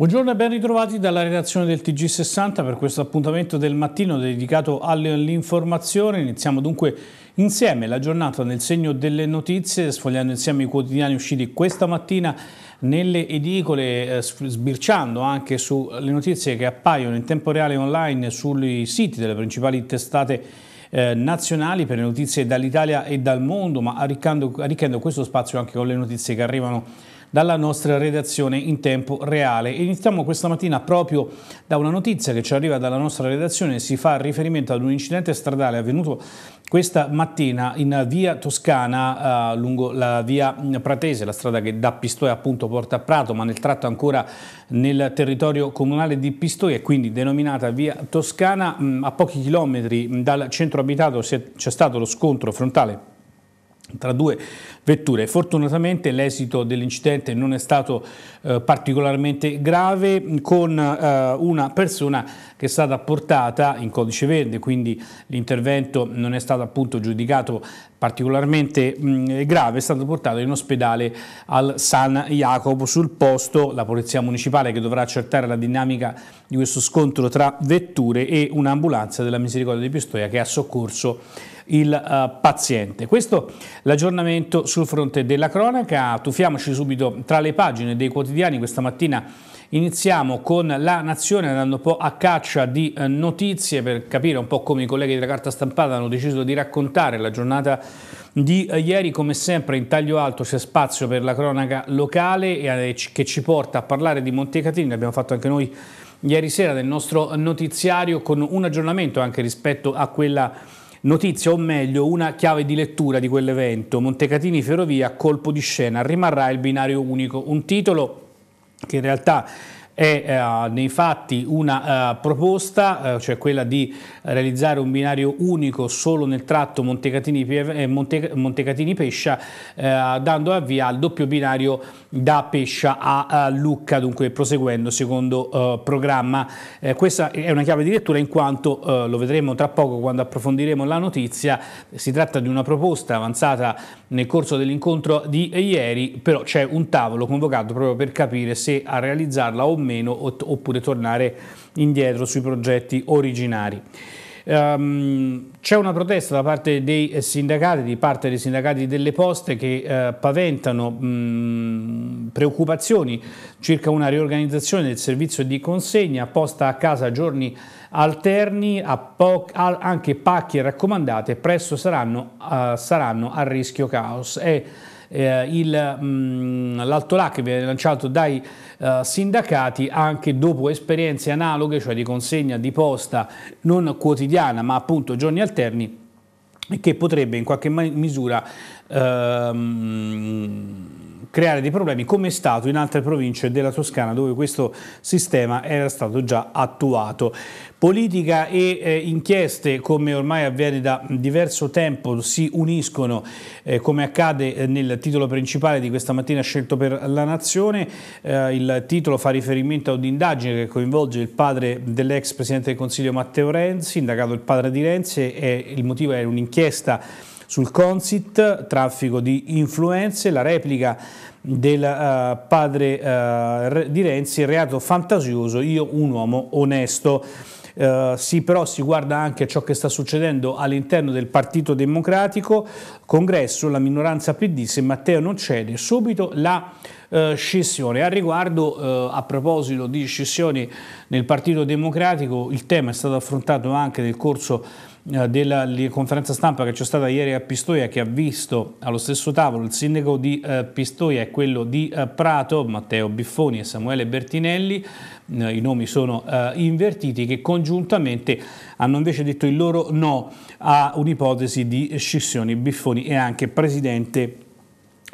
Buongiorno e ben ritrovati dalla redazione del TG60 per questo appuntamento del mattino dedicato all'informazione. Iniziamo dunque insieme la giornata nel segno delle notizie, sfogliando insieme i quotidiani usciti questa mattina nelle edicole, eh, sbirciando anche sulle notizie che appaiono in tempo reale online sui siti delle principali testate eh, nazionali per le notizie dall'Italia e dal mondo, ma arricchendo, arricchendo questo spazio anche con le notizie che arrivano dalla nostra redazione in tempo reale. Iniziamo questa mattina proprio da una notizia che ci arriva dalla nostra redazione, si fa riferimento ad un incidente stradale avvenuto questa mattina in via Toscana, eh, lungo la via Pratese, la strada che da Pistoia appunto porta a Prato, ma nel tratto ancora nel territorio comunale di Pistoia e quindi denominata via Toscana, mh, mm, a pochi chilometri dal centro abitato c'è stato lo scontro frontale tra due vetture. Fortunatamente l'esito dell'incidente non è stato eh, particolarmente grave mm, con eh, una persona che è stata portata in codice verde, quindi l'intervento non è stato appunto giudicato particolarmente mh, mm, grave, è stato portato in ospedale al San Jacopo sul posto, la polizia municipale che dovrà accertare la dinamica di questo scontro tra vetture e un'ambulanza della misericordia di Pistoia che ha soccorso il uh, paziente. Questo l'aggiornamento sul fronte della cronaca, tuffiamoci subito tra le pagine dei quotidiani questa mattina Iniziamo con la Nazione andando un po' a caccia di eh, notizie per capire un po' come i colleghi della carta stampata hanno deciso di raccontare la giornata di eh, ieri. Come sempre in taglio alto c'è spazio per la cronaca locale che ci porta a parlare di Montecatini, l'abbiamo fatto anche noi ieri sera nel nostro notiziario con un aggiornamento anche rispetto a quella Notizia, o meglio, una chiave di lettura di quell'evento. Montecatini Ferrovia, colpo di scena, rimarrà il binario unico. Un titolo che in realtà è eh, nei fatti una eh, proposta, eh, cioè quella di realizzare un binario unico solo nel tratto Montecatini-Pescia, dando avvia al doppio binario da Pescia a Lucca, dunque proseguendo secondo programma. questa è una chiave di lettura in quanto, lo vedremo tra poco quando approfondiremo la notizia, si tratta di una proposta avanzata nel corso dell'incontro di ieri, però c'è un tavolo convocato proprio per capire se a realizzarla o meno oppure tornare indietro sui progetti originari. Um, c'è una protesta da parte dei sindacati, di parte dei sindacati delle poste che uh, paventano mh, mm, preoccupazioni circa una riorganizzazione del servizio di consegna posta a casa giorni alterni a po- a anche pacche raccomandate presto saranno, uh, saranno a rischio caos. E, eh, il, mh, mm, l'altolà che viene lanciato dai eh, sindacati anche dopo esperienze analoghe, cioè di consegna di posta non quotidiana ma appunto giorni alterni, che potrebbe in qualche misura ehm, creare dei problemi come è stato in altre province della Toscana dove questo sistema era stato già attuato. Politica e eh, inchieste, come ormai avviene da diverso tempo, si uniscono, eh, come accade eh, nel titolo principale di questa mattina scelto per la Nazione. Eh, il titolo fa riferimento ad un'indagine che coinvolge il padre dell'ex Presidente del Consiglio Matteo Renzi, indagato il padre di Renzi, e il motivo è un'inchiesta sul Consit, traffico di influenze, la replica del uh, padre uh, di Renzi, reato fantasioso, io un uomo onesto. Uh, sì, però si guarda anche ciò che sta succedendo all'interno del Partito Democratico, congresso, la minoranza PD, se Matteo non cede, subito la uh, scissione. A riguardo, uh, a proposito di scissioni nel Partito Democratico, il tema è stato affrontato anche nel corso eh, della conferenza stampa che c'è stata ieri a Pistoia che ha visto allo stesso tavolo il sindaco di eh, Pistoia e quello di eh, Prato, Matteo Biffoni e Samuele Bertinelli, i nomi sono invertiti, che congiuntamente hanno invece detto il loro no a un'ipotesi di scissioni. Biffoni è anche presidente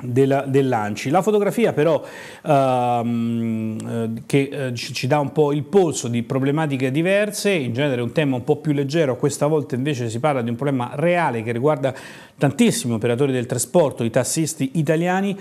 del dell'ANCI. La fotografia però ehm, eh, che eh, ci dà un po' il polso di problematiche diverse, in genere un tema un po' più leggero, questa volta invece si parla di un problema reale che riguarda tantissimi operatori del trasporto, i tassisti italiani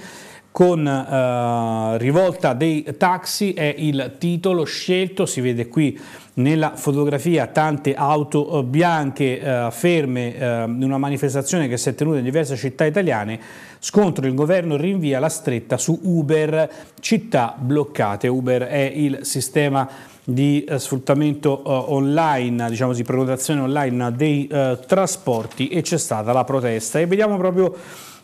con eh, rivolta dei taxi è il titolo scelto, si vede qui nella fotografia tante auto eh, bianche eh, ferme eh, in una manifestazione che si è tenuta in diverse città italiane Scontro, il governo rinvia la stretta su Uber, città bloccate. Uber è il sistema di eh, sfruttamento eh, online, diciamo di prenotazione online dei eh, trasporti e c'è stata la protesta. E vediamo proprio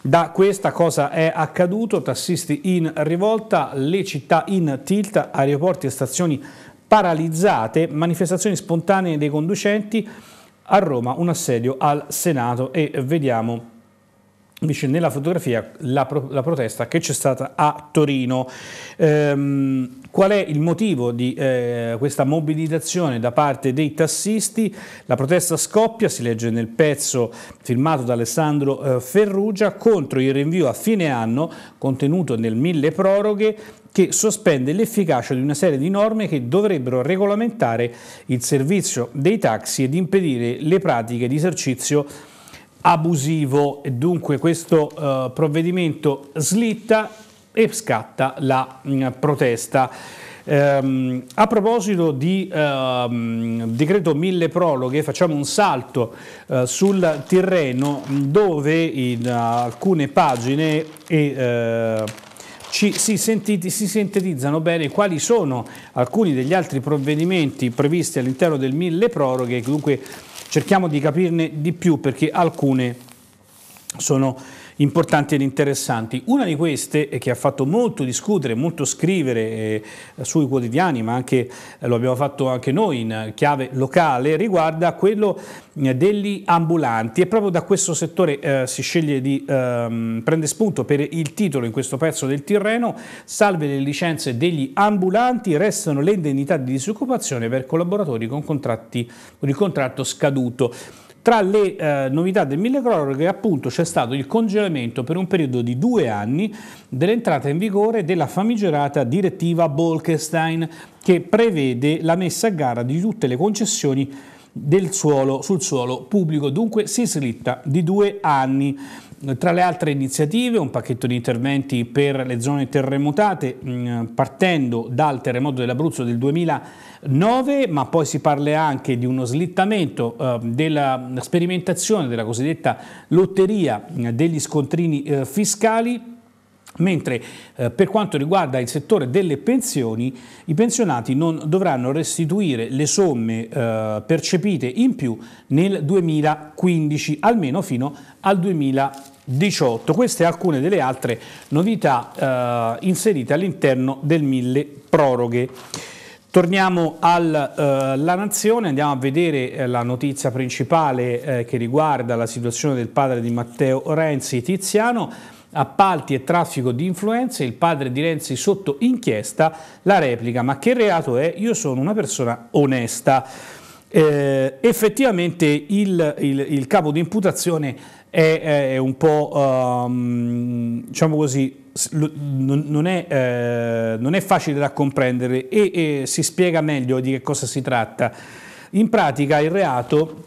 da questa cosa è accaduto, tassisti in rivolta, le città in tilt, aeroporti e stazioni paralizzate, manifestazioni spontanee dei conducenti, a Roma un assedio al Senato e vediamo invece nella fotografia la, pro- la, protesta che c'è stata a Torino. Ehm, qual è il motivo di eh, questa mobilitazione da parte dei tassisti? La protesta scoppia, si legge nel pezzo firmato da Alessandro eh, Ferrugia, contro il rinvio a fine anno contenuto nel mille proroghe che sospende l'efficacia di una serie di norme che dovrebbero regolamentare il servizio dei taxi ed impedire le pratiche di esercizio abusivo e dunque questo eh, provvedimento slitta e scatta la mh, mm, protesta. Ehm, a proposito di ehm, decreto mille proroghe, facciamo un salto eh, sul Tirreno dove in uh, alcune pagine e, eh, ci, si, sentiti, si, sintetizzano bene quali sono alcuni degli altri provvedimenti previsti all'interno del mille proroghe, dunque Cerchiamo di capirne di più perché alcune sono importanti ed interessanti. Una di queste, che ha fatto molto discutere, molto scrivere eh, sui quotidiani, ma anche eh, lo abbiamo fatto anche noi in chiave locale, riguarda quello eh, degli ambulanti e proprio da questo settore si sceglie di ehm, prendere spunto per il titolo in questo pezzo del Tirreno, salve le licenze degli ambulanti, restano le indennità di disoccupazione per collaboratori con contratti con il contratto scaduto. Tra le eh, novità del mille proroghe appunto c'è stato il congelamento per un periodo di due anni dell'entrata in vigore della famigerata direttiva Bolkestein che prevede la messa a gara di tutte le concessioni del suolo sul suolo pubblico, dunque si slitta di due anni. Tra le altre iniziative un pacchetto di interventi per le zone terremotate mm, partendo dal terremoto dell'Abruzzo del 2009 ma poi si parla anche di uno slittamento eh, della sperimentazione della cosiddetta lotteria mm, degli scontrini eh, fiscali Mentre eh, per quanto riguarda il settore delle pensioni, i pensionati non dovranno restituire le somme eh, percepite in più nel 2015, almeno fino al 2015. 18. Queste alcune delle altre novità eh, inserite all'interno del mille proroghe. Torniamo alla eh, Nazione, andiamo a vedere eh, la notizia principale eh, che riguarda la situazione del padre di Matteo Renzi, Tiziano, appalti e traffico di influenze, il padre di Renzi sotto inchiesta, la replica, ma che reato è? Io sono una persona onesta. Eh, effettivamente il, il, il capo di imputazione è, è un po', um, diciamo così, non è, eh, non è, facile da comprendere e, e, si spiega meglio di che cosa si tratta. In pratica il reato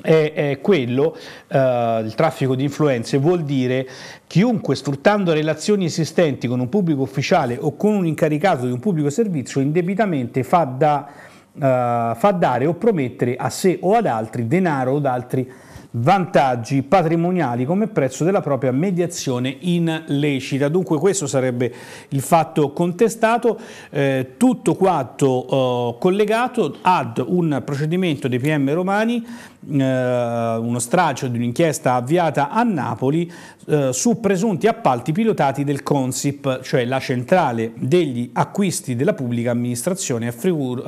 è, è quello, eh, il traffico di influenze, vuol dire chiunque sfruttando relazioni esistenti con un pubblico ufficiale o con un incaricato di un pubblico servizio indebitamente fa, da, eh, fa dare o promettere a sé o ad altri denaro o ad altri vantaggi patrimoniali come prezzo della propria mediazione in lecita. Dunque questo sarebbe il fatto contestato, eh, tutto quanto eh, collegato ad un procedimento dei PM romani, eh, uno straccio di un'inchiesta avviata a Napoli eh, su presunti appalti pilotati del Consip, cioè la centrale degli acquisti della pubblica amministrazione a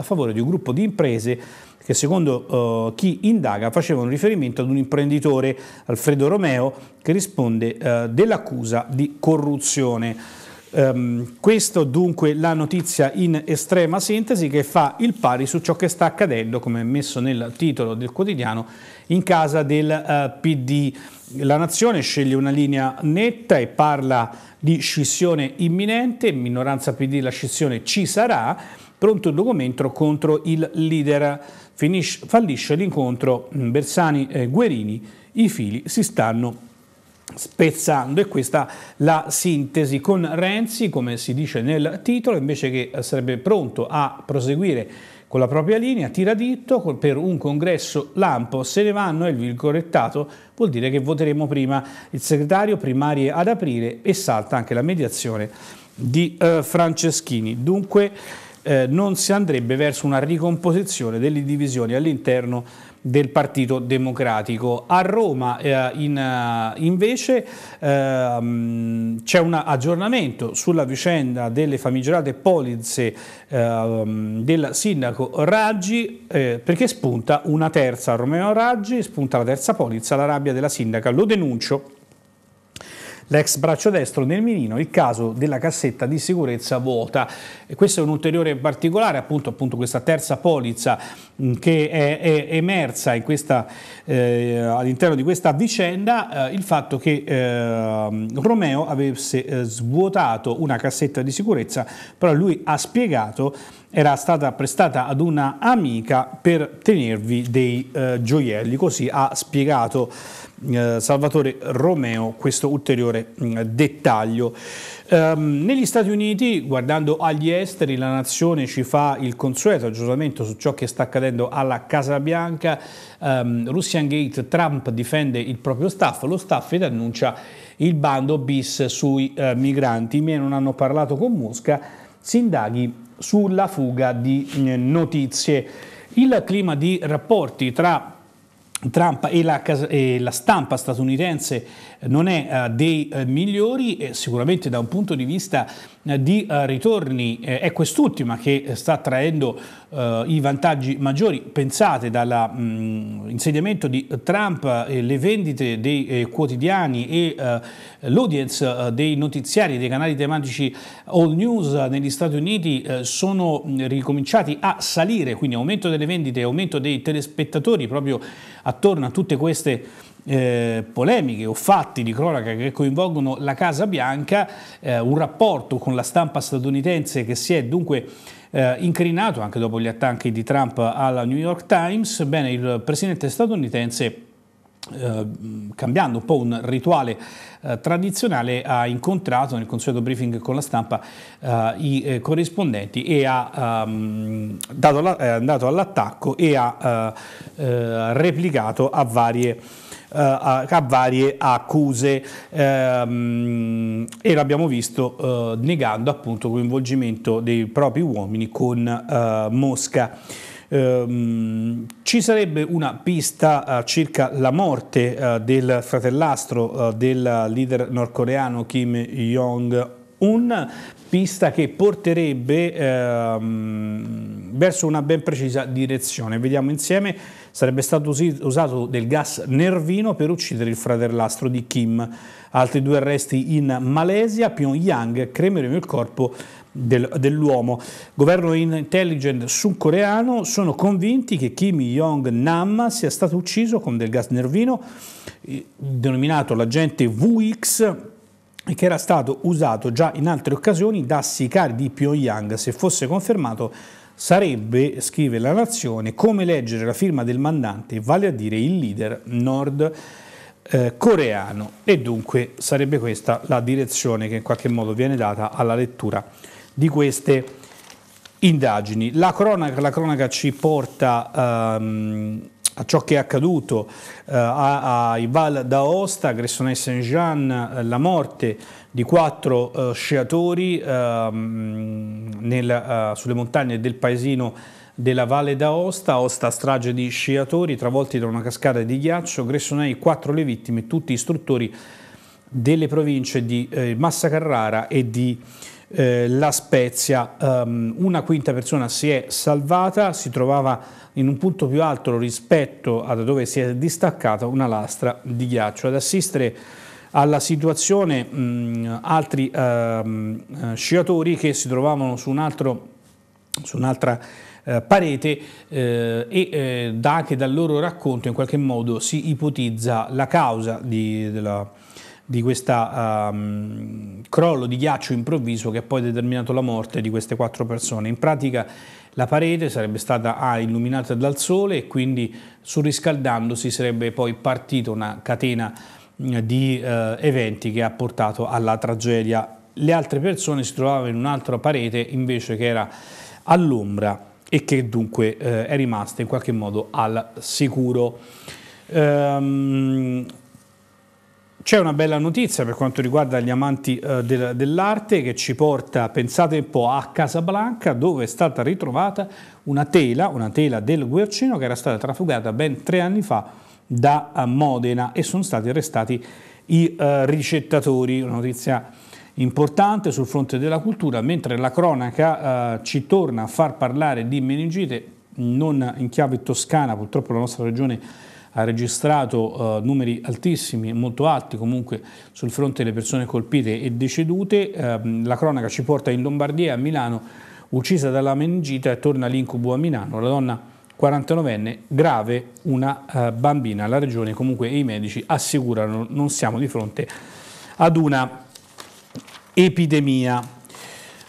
favore di un gruppo di imprese che secondo eh, chi indaga facevano riferimento ad un imprenditore, Alfredo Romeo, che risponde eh, dell'accusa di corruzione. Um, questo dunque la notizia in estrema sintesi che fa il pari su ciò che sta accadendo, come messo nel titolo del quotidiano, in casa del uh, eh, PD. La Nazione sceglie una linea netta e parla di scissione imminente, minoranza PD la scissione ci sarà, pronto il documento contro il leader Finish, fallisce l'incontro mm, Bersani-Guerini, i fili si stanno spezzando e questa la sintesi con Renzi come si dice nel titolo invece che eh, sarebbe pronto a proseguire con la propria linea tira dritto per un congresso lampo se ne vanno e il virgolettato vuol dire che voteremo prima il segretario primarie ad aprire e salta anche la mediazione di eh, Franceschini dunque eh, non si andrebbe verso una ricomposizione delle divisioni all'interno del Partito Democratico. A Roma eh, in, eh, invece ehm, c'è un aggiornamento sulla vicenda delle famigerate polizze ehm, del sindaco Raggi eh, perché spunta una terza Romeo Raggi, spunta la terza polizza, la rabbia della sindaca, lo denuncio l'ex braccio destro nel mirino, il caso della cassetta di sicurezza vuota. E questo è un ulteriore particolare, appunto, appunto questa terza polizza mm, che è, è, emersa in questa, eh, all'interno di questa vicenda, eh, il fatto che eh, Romeo avesse eh, svuotato una cassetta di sicurezza, però lui ha spiegato era stata prestata ad una amica per tenervi dei eh, gioielli, così ha spiegato eh, Salvatore Romeo questo ulteriore mm, dettaglio. Ehm, negli Stati Uniti, guardando agli esteri, la nazione ci fa il consueto aggiornamento su ciò che sta accadendo alla Casa Bianca. Ehm, Russian Gate, Trump difende il proprio staff, lo staff ed annuncia il bando bis sui eh, migranti. I miei non hanno parlato con Mosca, si indaghi sulla fuga di eh, notizie. Il clima di rapporti tra Trump e la, e la, stampa statunitense non è uh, dei uh, migliori, eh, sicuramente da un punto di vista uh, di ritorni è quest'ultima che sta traendo i vantaggi maggiori. Pensate dall'insediamento mm, di Trump, eh, le vendite dei eh, quotidiani e l'audience dei notiziari, dei canali tematici all news negli Stati Uniti sono mm, ricominciati a salire, quindi aumento delle vendite, aumento dei telespettatori proprio a attorno a tutte queste eh, polemiche o fatti di cronaca che coinvolgono la Casa Bianca, eh, un rapporto con la stampa statunitense che si è dunque eh, incrinato anche dopo gli attacchi di Trump alla New York Times, bene, il presidente statunitense eh, cambiando un po' un rituale eh, tradizionale, ha incontrato nel consueto briefing con la stampa eh, i eh, corrispondenti e ha, um, la, è andato all'attacco e ha eh, eh, replicato a varie, a, a varie accuse ehm, e l'abbiamo visto negando appunto coinvolgimento dei propri uomini con Mosca. Ehm, ci sarebbe una pista eh, circa la morte eh, del fratellastro eh, del leader nordcoreano Kim Jong-un, pista che porterebbe ehm, verso una ben precisa direzione. Vediamo insieme, sarebbe stato usato del gas nervino per uccidere il fratellastro di Kim. Altri due arresti in Malesia, Pyongyang cremeremo il corpo del, dell'uomo. Governo intelligent sudcoreano sono convinti che Kim Jong-nam sia stato ucciso con del gas nervino eh, denominato l'agente VX che era stato usato già in altre occasioni da sicari di Pyongyang. Se fosse confermato sarebbe, scrive la Nazione, come leggere la firma del mandante, vale a dire il leader nord eh, coreano e dunque sarebbe questa la direzione che in qualche modo viene data alla lettura di queste indagini. La cronaca, la cronaca ci porta um, a ciò che è accaduto uh, a, a d'Aosta, a Gressonay Saint-Jean, eh, la morte di quattro uh, sciatori um, nel, uh, sulle montagne del paesino della Valle d'Aosta, Aosta strage di sciatori travolti da una cascata di ghiaccio, Gressonei quattro le vittime, tutti istruttori delle province di eh, Massa Carrara e di eh, la Spezia. Um, una quinta persona si è salvata, si trovava in un punto più alto rispetto a dove si è distaccata una lastra di ghiaccio. Ad assistere alla situazione mh, mm, altri uh, sciatori che si trovavano su, un altro, su un'altra eh, parete uh, e da, anche dal loro racconto in qualche modo si ipotizza la causa di, della di questo um, ehm, crollo di ghiaccio improvviso che ha poi determinato la morte di queste quattro persone. In pratica la parete sarebbe stata ah, illuminata dal sole e quindi surriscaldandosi sarebbe poi partita una catena di eh, eventi che ha portato alla tragedia. Le altre persone si trovavano in un'altra parete invece che era all'ombra e che dunque eh, è rimasta in qualche modo al sicuro. Ehm, c'è una bella notizia per quanto riguarda gli amanti eh, dell'arte che ci porta, pensate un po', a Casablanca dove è stata ritrovata una tela, una tela del Guercino che era stata trafugata ben tre anni fa da eh, Modena e sono stati arrestati i eh, ricettatori, una notizia importante sul fronte della cultura, mentre la cronaca eh, ci torna a far parlare di meningite non in chiave toscana, purtroppo la nostra regione è ha registrato eh, numeri altissimi, molto alti comunque sul fronte delle persone colpite e decedute. Eh, la cronaca ci porta in Lombardia, a Milano, uccisa dalla meningita e torna l'incubo a Milano. La donna 49enne, grave una eh, bambina. La regione comunque e i medici assicurano non siamo di fronte ad una epidemia.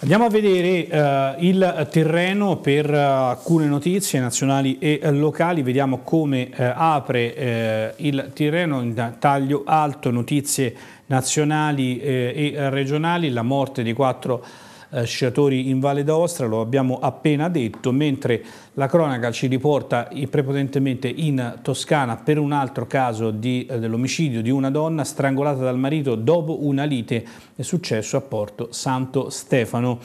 Andiamo a vedere eh, il terreno per eh, alcune notizie nazionali e eh, locali, vediamo come eh, apre eh, il terreno in taglio alto, notizie nazionali e regionali, la morte di quattro eh, sciatori in Valle d'Aosta, lo abbiamo appena detto, mentre la cronaca ci riporta eh, prepotentemente in Toscana per un altro caso eh, dell'omicidio di una donna strangolata dal marito dopo una lite è successo a Porto Santo Stefano.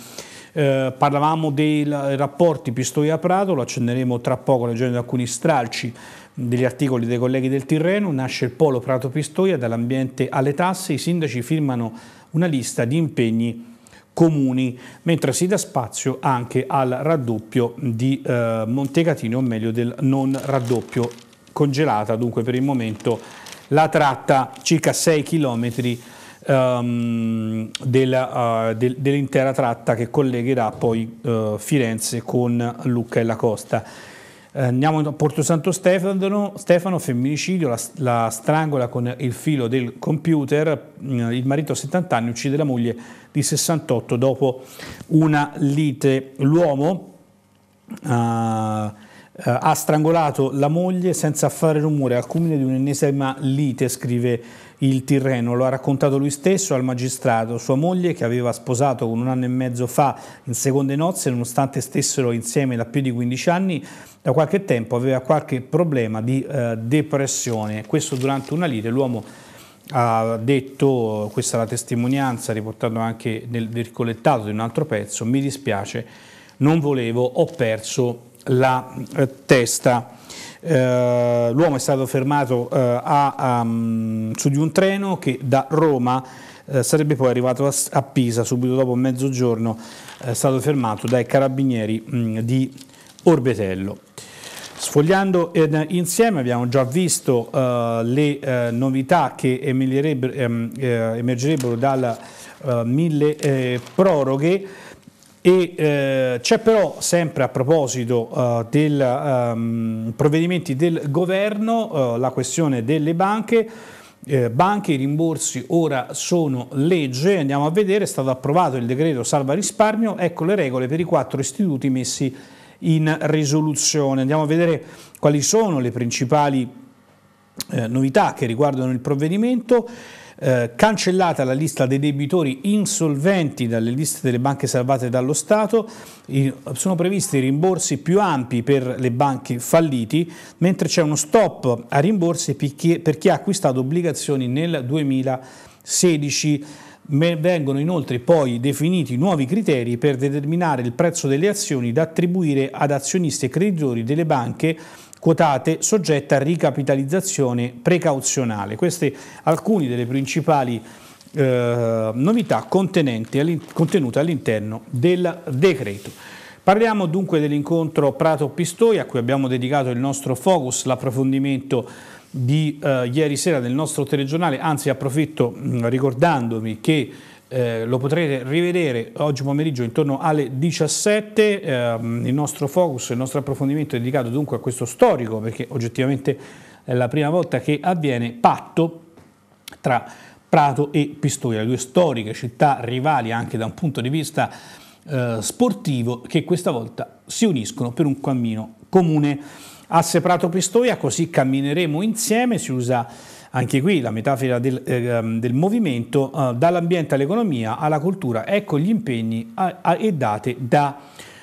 Eh, parlavamo dei rapporti Pistoia-Prato, lo accenderemo tra poco leggendo alcuni stralci degli articoli dei colleghi del Tirreno, nasce il polo Prato-Pistoia dall'ambiente alle tasse, i sindaci firmano una lista di impegni comuni, mentre si dà spazio anche al raddoppio di eh, Montecatini, o meglio del non raddoppio, congelata dunque per il momento la tratta circa 6 km um, della, uh, del, dell'intera tratta che collegherà poi uh, Firenze con Lucca e la costa. Eh, andiamo a Porto Santo Stefano, Stefano femminicidio, la, la, strangola con il filo del computer, mm, il marito 70 anni uccide la moglie di 68 dopo una lite. L'uomo uh, uh, ha strangolato la moglie senza fare rumore al culmine di un'ennesima lite, scrive il Tirreno, lo ha raccontato lui stesso al magistrato, sua moglie che aveva sposato con un anno e mezzo fa in seconde nozze, nonostante stessero insieme da più di 15 anni, da qualche tempo aveva qualche problema di eh, depressione. Questo durante una lite l'uomo ha detto, questa è la testimonianza riportata anche nel, virgolettato di un altro pezzo, mi dispiace, non volevo, ho perso la eh, testa. Eh, l'uomo è stato fermato eh, a, um, su di un treno che da Roma eh, sarebbe poi arrivato a, a, Pisa subito dopo mezzogiorno, eh, è stato fermato dai carabinieri mh, mm, di Orbetello. Sfogliando insieme abbiamo già visto eh, le novità che ehm, emergerebbero, emergerebbero dal mille proroghe. E eh, c'è però sempre a proposito eh, dei um, ehm, provvedimenti del governo eh, la questione delle banche. Eh, banche, i rimborsi ora sono legge, andiamo a vedere, è stato approvato il decreto salva risparmio, ecco le regole per i quattro istituti messi in risoluzione. Andiamo a vedere quali sono le principali eh, novità che riguardano il provvedimento eh, cancellata la lista dei debitori insolventi dalle liste delle banche salvate dallo Stato, sono previsti rimborsi più ampi per le banche falliti, mentre c'è uno stop a rimborsi per chi ha acquistato obbligazioni nel 2016. Vengono inoltre poi definiti nuovi criteri per determinare il prezzo delle azioni da attribuire ad azionisti e creditori delle banche quotate soggette a ricapitalizzazione precauzionale. Queste alcune delle principali eh, novità all contenute all'interno del decreto. Parliamo dunque dell'incontro Prato-Pistoia a cui abbiamo dedicato il nostro focus, l'approfondimento di eh, ieri sera del nostro telegiornale, anzi approfitto mh, ricordandomi che eh, lo potrete rivedere oggi pomeriggio intorno alle 17. Eh, il nostro focus, il nostro approfondimento è dedicato dunque a questo storico, perché oggettivamente è la prima volta che avviene, patto tra Prato e Pistoia, due storiche città rivali anche da un punto di vista eh, sportivo, che questa volta si uniscono per un cammino comune. Asse Prato-Pistoia, così cammineremo insieme, si usa anche qui la metafora del, eh, del movimento eh, dall'ambiente all'economia, alla cultura, ecco gli impegni a, a, e date da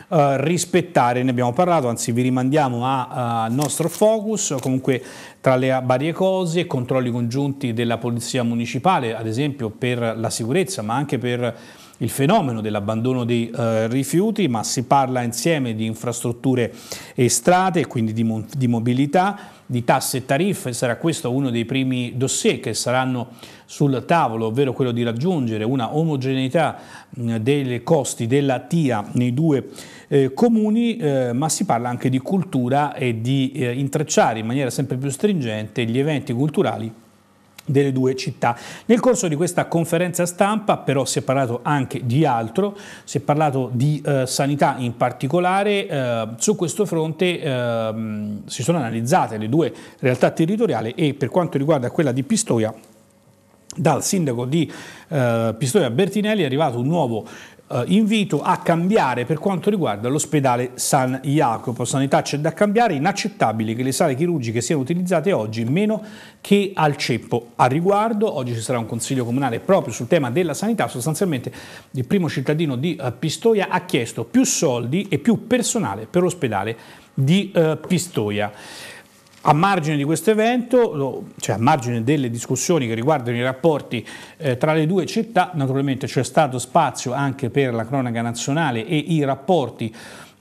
Uh, rispettare, ne abbiamo parlato, anzi vi rimandiamo al nostro focus, comunque tra le varie cose, controlli congiunti della Polizia Municipale, ad esempio per la sicurezza, ma anche per il fenomeno dell'abbandono dei eh, rifiuti, ma si parla insieme di infrastrutture e strade, quindi di, mo di mobilità, di tasse e tariffe, sarà questo uno dei primi dossier che saranno sul tavolo, ovvero quello di raggiungere una omogeneità mh, dei costi della TIA nei due eh, comuni, eh, ma si parla anche di cultura e di eh, intrecciare in maniera sempre più stringente gli eventi culturali delle due città. Nel corso di questa conferenza stampa però si è parlato anche di altro, si è parlato di eh, sanità in particolare, eh, su questo fronte eh, si sono analizzate le due realtà territoriali e per quanto riguarda quella di Pistoia dal sindaco di eh, Pistoia Bertinelli è arrivato un nuovo eh, invito a cambiare per quanto riguarda l'ospedale San Jacopo. Sanità c'è da cambiare, inaccettabile che le sale chirurgiche siano utilizzate oggi meno che al ceppo. A riguardo, oggi ci sarà un consiglio comunale proprio sul tema della sanità, sostanzialmente il primo cittadino di eh, Pistoia ha chiesto più soldi e più personale per l'ospedale di eh, Pistoia. A margine di questo evento, cioè a margine delle discussioni che riguardano i rapporti eh, tra le due città, naturalmente c'è stato spazio anche per la cronaca nazionale e i rapporti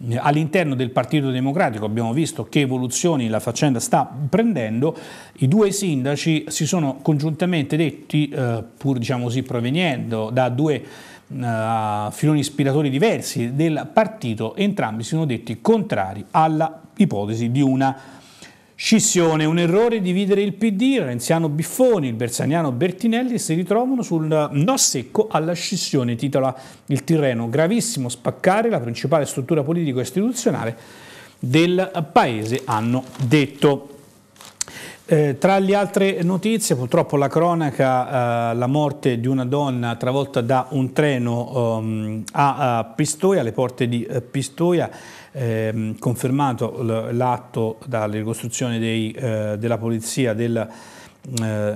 eh, all'interno del Partito Democratico. Abbiamo visto che evoluzioni la faccenda sta prendendo. I due sindaci si sono congiuntamente detti, eh, pur diciamo così proveniendo da due eh, filoni ispiratori diversi del partito, entrambi si sono detti contrari alla ipotesi di una Scissione, un errore dividere il PD, Renziano Biffoni, il Bersaniano Bertinelli si ritrovano sul no secco alla scissione, titola il Tirreno. Gravissimo spaccare la principale struttura politico-istituzionale del Paese, hanno detto. Eh, tra le altre notizie, purtroppo la cronaca, eh, la morte di una donna travolta da un treno um, a, a, Pistoia, alle porte di eh, Pistoia, ehm, confermato l'atto dalla ricostruzione dei, eh, della polizia del eh,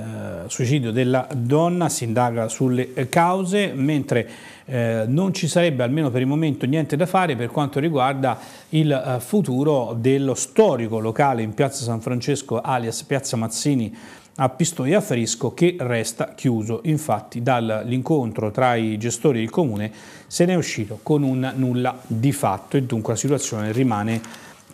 suicidio della donna, si indaga sulle cause, mentre eh, non ci sarebbe almeno per il momento niente da fare per quanto riguarda il eh, futuro dello storico locale in piazza San Francesco alias piazza Mazzini a Pistoia Frisco che resta chiuso. Infatti dall'incontro tra i gestori del comune se ne è uscito con un nulla di fatto e dunque la situazione rimane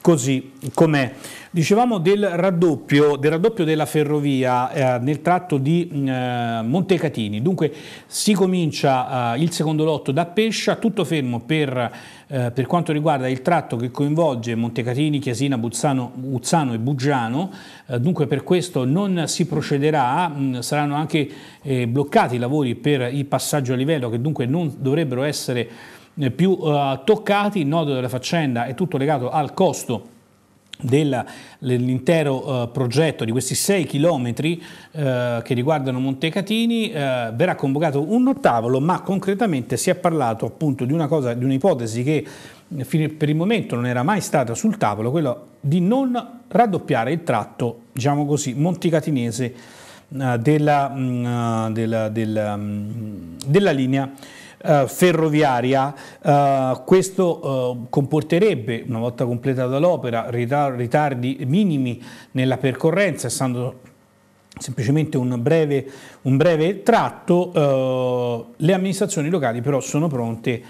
così com'è. Dicevamo del raddoppio, del raddoppio della ferrovia eh, nel tratto di mm, eh, Montecatini, dunque si comincia eh, il secondo lotto da Pescia, tutto fermo per, eh, per, quanto riguarda il tratto che coinvolge Montecatini, Chiasina, Buzzano, Uzzano e Buggiano, eh, dunque per questo non si procederà, mh, mm, saranno anche eh, bloccati i lavori per il passaggio a livello che dunque non dovrebbero essere eh, più eh, toccati, il nodo della faccenda è tutto legato al costo dell'intero eh, progetto di questi 6 chilometri eh, che riguardano Montecatini eh, verrà convocato un nottavolo ma concretamente si è parlato appunto di una cosa di un'ipotesi che eh, per il momento non era mai stata sul tavolo quello di non raddoppiare il tratto diciamo così monticatinese eh, della, mh, mm, della, della, mh, mm, della linea eh, ferroviaria, eh, questo eh, comporterebbe, una volta completata l'opera, ritar ritardi minimi nella percorrenza, essendo semplicemente un breve, un breve tratto, eh, le amministrazioni locali però sono pronte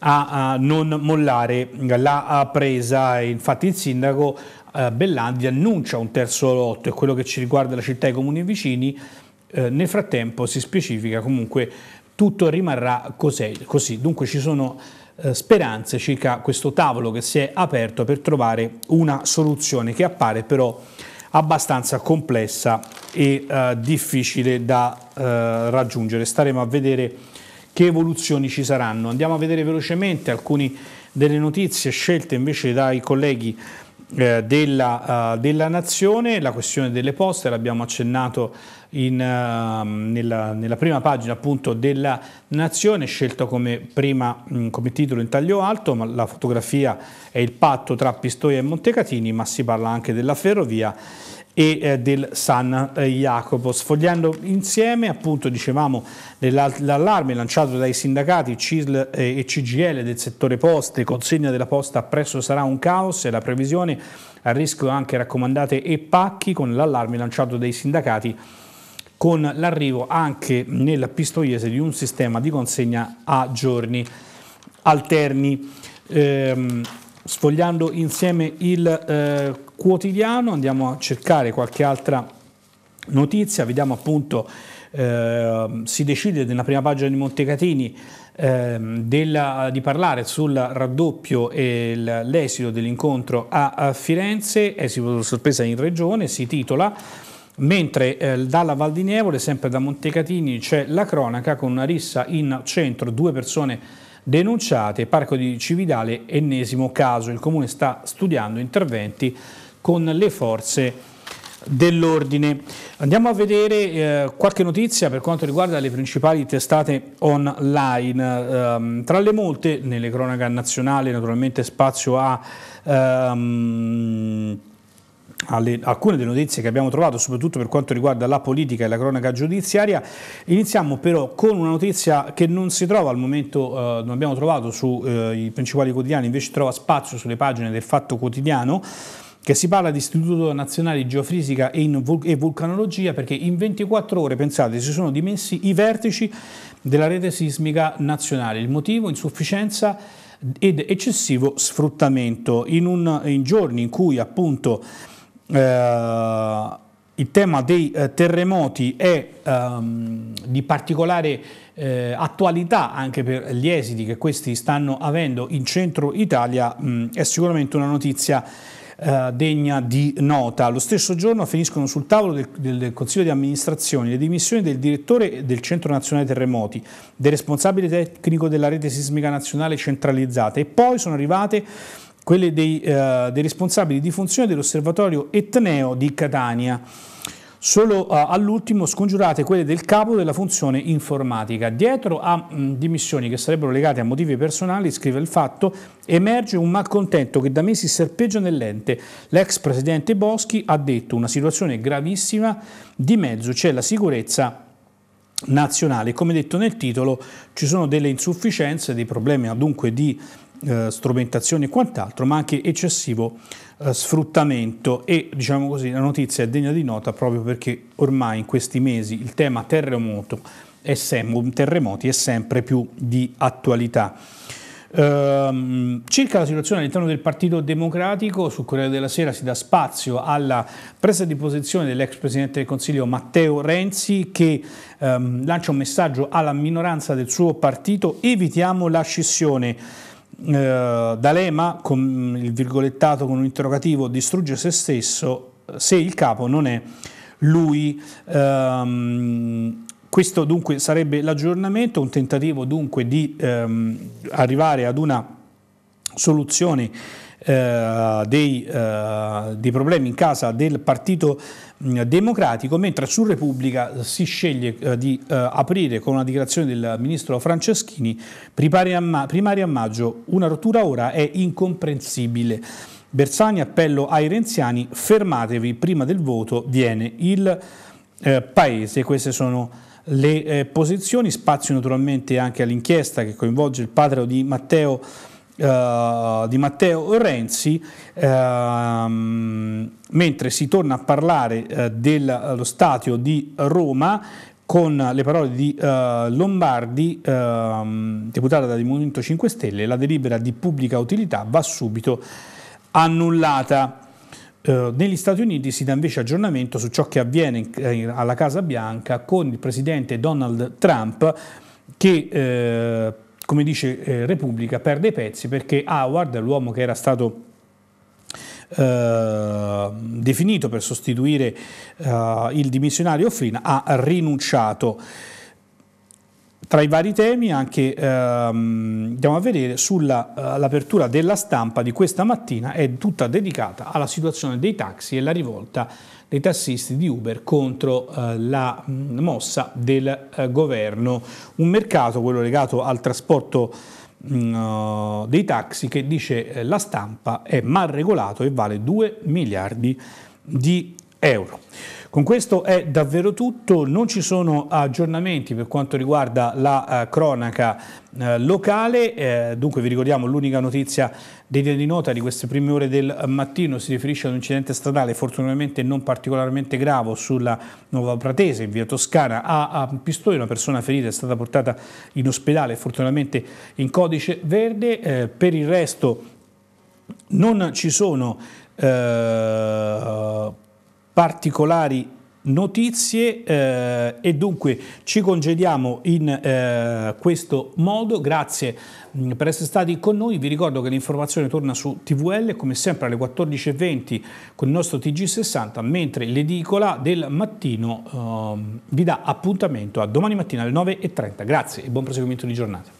a, a non mollare la presa, infatti il sindaco eh, Bellandi annuncia un terzo lotto, è quello che ci riguarda la città e i comuni vicini, nel frattempo si specifica comunque tutto rimarrà così. Dunque ci sono eh, speranze circa questo tavolo che si è aperto per trovare una soluzione che appare però abbastanza complessa e eh, difficile da eh, raggiungere. Staremo a vedere che evoluzioni ci saranno. Andiamo a vedere velocemente alcune delle notizie scelte invece dai colleghi eh, della, uh, della, nazione, la questione delle poste, l'abbiamo accennato in, uh, nella, nella, prima pagina appunto della nazione, scelto come, prima, mh, come titolo in taglio alto, ma la fotografia è il patto tra Pistoia e Montecatini, ma si parla anche della ferrovia e eh, del San eh, Jacopo. Sfogliando insieme, appunto, dicevamo l'allarme lanciato dai sindacati CISL eh, e CGL del settore poste, consegna della posta presso sarà un caos e la previsione a rischio anche raccomandate e pacchi con l'allarme lanciato dai sindacati con l'arrivo anche nel Pistoiese di un sistema di consegna a giorni alterni. Ehm, sfogliando insieme il eh, quotidiano, andiamo a cercare qualche altra notizia, vediamo appunto eh, si decide nella prima pagina di Montecatini eh, della, di parlare sul raddoppio e l'esito dell'incontro a, a Firenze, esito sorpresa in regione, si titola Mentre eh, dalla Val di Nievole, sempre da Montecatini, c'è la cronaca con una rissa in centro, due persone denunciate. Parco di Cividale, ennesimo caso. Il Comune sta studiando interventi con le forze dell'ordine. Andiamo a vedere eh, qualche notizia per quanto riguarda le principali testate online. Um, tra le molte, nelle cronaca nazionali naturalmente spazio a um, alle, alcune delle notizie che abbiamo trovato, soprattutto per quanto riguarda la politica e la cronaca giudiziaria. Iniziamo però con una notizia che non si trova al momento, eh, non abbiamo trovato sui eh, principali quotidiani, invece trova spazio sulle pagine del Fatto Quotidiano che si parla di Istituto Nazionale di Geofisica e, Vul e Vulcanologia perché in 24 ore, pensate, si sono dimessi i vertici della rete sismica nazionale. Il motivo? Insufficienza ed eccessivo sfruttamento. In, un, in giorni in cui appunto eh, il tema dei eh, terremoti è um, di particolare eh, attualità anche per gli esiti che questi stanno avendo in centro Italia, mh, mm, è sicuramente una notizia eh, degna di nota. Lo stesso giorno finiscono sul tavolo del, del Consiglio di amministrazione le dimissioni del direttore del Centro Nazionale Terremoti, del responsabile tecnico della rete sismica nazionale centralizzata e poi sono arrivate quelle dei, eh, dei responsabili di funzione dell'osservatorio etneo di Catania. Solo eh, all'ultimo scongiurate quelle del capo della funzione informatica. Dietro a mh, mm, dimissioni che sarebbero legate a motivi personali, scrive il fatto, emerge un malcontento che da mesi serpeggia nell'ente. L'ex presidente Boschi ha detto una situazione gravissima, di mezzo c'è la sicurezza nazionale. Come detto nel titolo ci sono delle insufficienze, dei problemi dunque di eh, strumentazioni e quant'altro, ma anche eccessivo eh, sfruttamento e diciamo così la notizia è degna di nota proprio perché ormai in questi mesi il tema terremoto è sem- terremoti è sempre più di attualità. Ehm, circa la situazione all'interno del Partito Democratico, sul Corriere della Sera si dà spazio alla presa di posizione dell'ex Presidente del Consiglio Matteo Renzi che ehm, lancia un messaggio alla minoranza del suo partito evitiamo la scissione eh, D'Alema, con il virgolettato con un interrogativo, distrugge se stesso se il capo non è lui. Ehm, questo dunque sarebbe l'aggiornamento, un tentativo dunque di ehm, arrivare ad una soluzione eh, dei, eh, dei, problemi in casa del Partito mm, Democratico, mentre su Repubblica si sceglie eh, di eh, aprire con una dichiarazione del ministro Franceschini, primaria a, maggio, una rottura ora è incomprensibile. Bersani appello ai renziani, fermatevi prima del voto, viene il eh, paese. Queste sono le eh, posizioni, spazio naturalmente anche all'inchiesta che coinvolge il padre di Matteo eh, di Matteo Renzi, uh, mentre si torna a parlare uh, eh, dello eh, stadio di Roma con le parole di Lombardi, ehm, deputata del Movimento 5 Stelle, la delibera di pubblica utilità va subito annullata. negli Stati Uniti si dà invece aggiornamento su ciò che avviene alla Casa Bianca con il presidente Donald Trump che uh, come dice eh, Repubblica, perde i pezzi perché Howard, l'uomo che era stato eh, definito per sostituire eh, il dimissionario Offrina, ha rinunciato. Tra i vari temi anche ehm, andiamo a vedere sull'apertura eh, uh, della stampa di questa mattina è tutta dedicata alla situazione dei taxi e la rivolta dei tassisti di Uber contro uh, la mh, mm, mossa del uh, governo. Un mercato, quello legato al trasporto mh, mm, dei taxi, che dice eh, la stampa è mal regolato e vale 2 miliardi di euro. Con questo è davvero tutto, non ci sono aggiornamenti per quanto riguarda la uh, cronaca uh, locale, uh, dunque vi ricordiamo l'unica notizia degna di nota di queste prime ore del mattino si riferisce ad un incidente stradale fortunatamente non particolarmente grave sulla Nuova Pratese in via Toscana a, a Pistoia, una persona ferita è stata portata in ospedale fortunatamente in codice verde, per il resto non ci sono particolari notizie eh, e dunque ci congediamo in eh, questo modo, grazie mm, per essere stati con noi, vi ricordo che l'informazione torna su TVL come sempre alle 14.20 con il nostro TG60, mentre l'edicola del mattino eh, vi dà appuntamento a domani mattina alle 9.30, grazie e buon proseguimento di giornata.